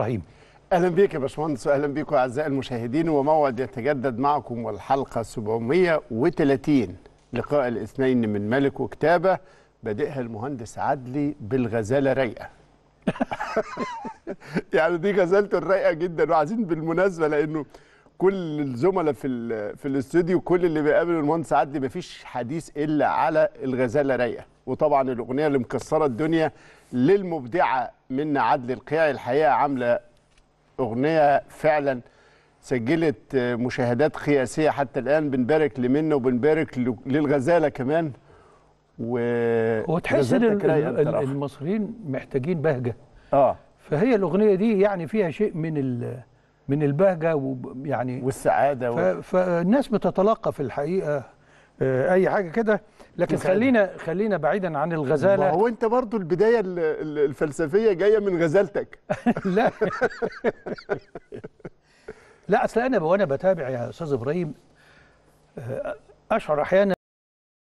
ابراهيم اهلا بيك يا باشمهندس واهلا بيكم اعزائي المشاهدين وموعد يتجدد معكم والحلقه 730 لقاء الاثنين من ملك وكتابه بادئها المهندس عدلي بالغزاله رايقه يعني دي غزالته الرايقه جدا وعايزين بالمناسبه لانه كل الزملاء في في الاستوديو كل اللي بيقابل المهندس عدلي مفيش حديث الا على الغزاله رايقه وطبعا الاغنيه اللي مكسره الدنيا للمبدعه منا عدلي القيعي الحقيقه عامله اغنيه فعلا سجلت مشاهدات قياسيه حتى الان بنبارك لمنه وبنبارك للغزاله كمان و وتحس ان المصريين محتاجين بهجه اه فهي الاغنيه دي يعني فيها شيء من ال من البهجه ويعني والسعاده و... فالناس بتتلقى في الحقيقه آه، اي حاجه كده لكن خلينا خلينا بعيدا عن الغزاله هو انت برضو البدايه الفلسفيه جايه من غزالتك لا لا اصل انا وانا بتابع يا استاذ ابراهيم آه، اشعر احيانا